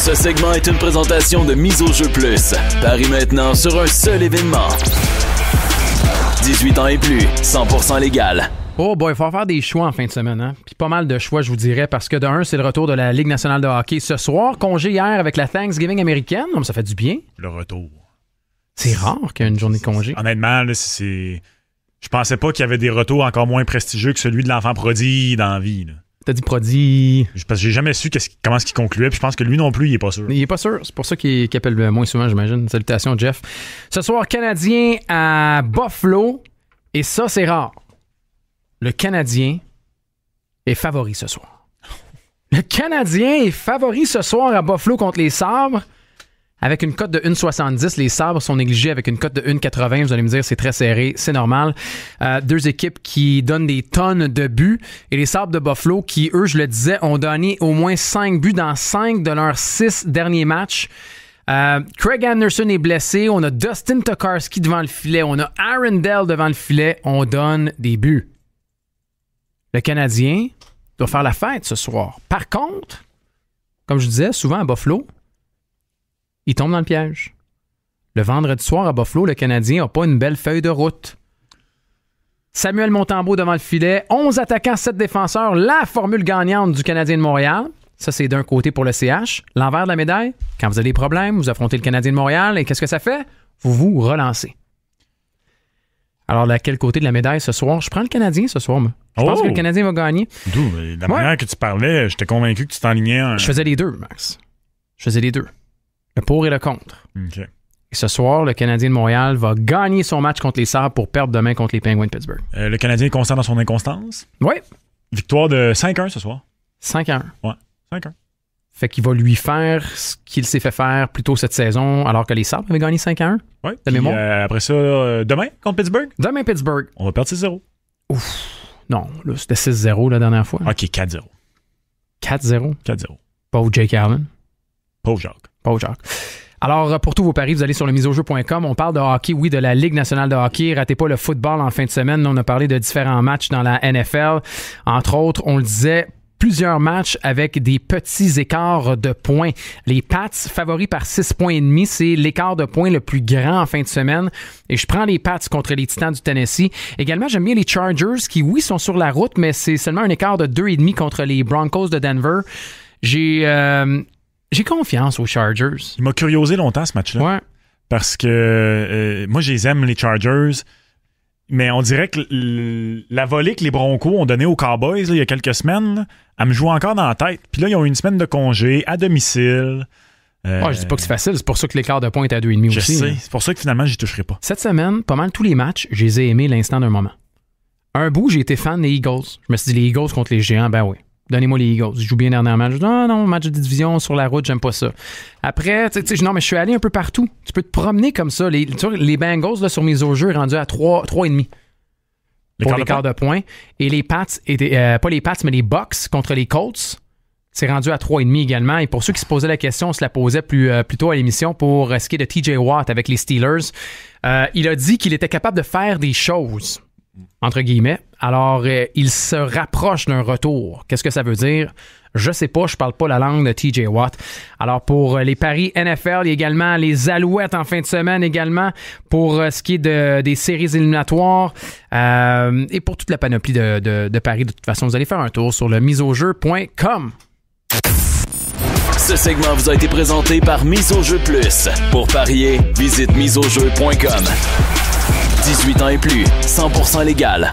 Ce segment est une présentation de Mise au jeu plus. Paris maintenant sur un seul événement. 18 ans et plus, 100% légal. Oh boy, il faut faire des choix en fin de semaine. Hein? Puis pas mal de choix, je vous dirais, parce que d'un, c'est le retour de la Ligue nationale de hockey ce soir. Congé hier avec la Thanksgiving américaine. ça fait du bien. Le retour. C'est rare qu'il y ait une journée de congé. Honnêtement, c'est... je pensais pas qu'il y avait des retours encore moins prestigieux que celui de l'enfant prodigue dans la vie. T'as dit Prodi. Parce que j'ai jamais su qu'est-ce, comment ce qu'il concluait, puis je pense que lui non plus, il est pas sûr. Il est pas sûr. C'est pour ça qu'il, qu'il appelle moins souvent, j'imagine. Salutations, Jeff. Ce soir, Canadien à Buffalo, et ça, c'est rare. Le Canadien est favori ce soir. Le Canadien est favori ce soir à Buffalo contre les Sabres. Avec une cote de 1,70, les sabres sont négligés avec une cote de 1,80. Vous allez me dire, c'est très serré, c'est normal. Euh, deux équipes qui donnent des tonnes de buts et les sabres de Buffalo qui, eux, je le disais, ont donné au moins 5 buts dans 5 de leurs 6 derniers matchs. Euh, Craig Anderson est blessé. On a Dustin Tokarski devant le filet. On a Aaron Dell devant le filet. On donne des buts. Le Canadien doit faire la fête ce soir. Par contre, comme je disais, souvent à Buffalo, il tombe dans le piège. Le vendredi soir à Buffalo, le Canadien n'a pas une belle feuille de route. Samuel Montembeau devant le filet, 11 attaquants, 7 défenseurs, la formule gagnante du Canadien de Montréal. Ça, c'est d'un côté pour le CH. L'envers de la médaille, quand vous avez des problèmes, vous affrontez le Canadien de Montréal et qu'est-ce que ça fait? Vous vous relancez. Alors, de quel côté de la médaille ce soir? Je prends le Canadien ce soir, moi. Je pense oh! que le Canadien va gagner. D'où? La manière que tu parlais, j'étais convaincu que tu t'enlignais. Un... Je faisais les deux, Max. Je faisais les deux le pour et le contre. ce soir, le Canadien de Montréal va gagner son match contre les Sabres pour perdre demain contre les Penguins de Pittsburgh. Euh, le Canadien est constant dans son inconstance. Oui. Victoire de 5-1 ce soir. 5-1. Ouais, 5-1. Fait qu'il va lui faire ce qu'il s'est fait faire plus tôt cette saison, alors que les Sabres avaient gagné 5-1. Oui. Euh, après ça, euh, demain contre Pittsburgh. Demain, Pittsburgh. On va perdre 6-0. Ouf. Non, là, c'était 6-0 la dernière fois. OK, 4-0. 4-0. 4-0. Pauvre Jake Allen. Pauvre Jacques. Pas Alors, euh, pour tous vos paris, vous allez sur le miseaujeu.com. On parle de hockey, oui, de la Ligue nationale de hockey. Ratez pas le football en fin de semaine. On a parlé de différents matchs dans la NFL. Entre autres, on le disait, plusieurs matchs avec des petits écarts de points. Les Pats favoris par 6 points et demi, c'est l'écart de points le plus grand en fin de semaine et je prends les Pats contre les Titans du Tennessee. Également, j'aime bien les Chargers qui oui sont sur la route mais c'est seulement un écart de deux et demi contre les Broncos de Denver. J'ai euh, j'ai confiance aux Chargers. Il m'a curiosé longtemps ce match-là. Ouais. Parce que euh, moi, je les aime, les Chargers. Mais on dirait que la volée que les Broncos ont donnée aux Cowboys il y a quelques semaines, elle me joue encore dans la tête. Puis là, ils ont une semaine de congé à domicile. Je euh, je dis pas que c'est facile, c'est pour ça que l'écart de points est à 2,5 aussi. sais, hein. c'est pour ça que finalement, j'y toucherai pas. Cette semaine, pas mal tous les matchs, je les ai aimés l'instant d'un moment. Un bout, j'ai été fan des Eagles. Je me suis dit, les Eagles contre les Géants, ben oui donnez-moi les Eagles. Je joue bien dernièrement. non, ah, non, match de division sur la route, j'aime pas ça. Après, tu sais, non, mais je suis allé un peu partout. Tu peux te promener comme ça. Les, Bengals, sur mes jeux, jeu, rendus à 3,5 pour Le de, de points. Et les Pats, euh, pas les Pats, mais les Bucks contre les Colts, c'est rendu à 3,5 également. Et pour ceux qui se posaient la question, on se la posait plus, euh, tôt à l'émission pour euh, ce qui est de TJ Watt avec les Steelers. il a dit qu'il était capable de faire des choses entre guillemets. Alors, euh, il se rapproche d'un retour. Qu'est-ce que ça veut dire? Je sais pas, je parle pas la langue de TJ Watt. Alors pour euh, les paris NFL, il y a également les Alouettes en fin de semaine également pour euh, ce qui est des séries éliminatoires et pour toute la panoplie de, paris. De toute façon, vous allez faire un tour sur le miseaujeu.com. Ce segment vous a été présenté par Mise au jeu plus. Pour parier, visite miseaujeu.com. 18 ans et plus, 100% légal.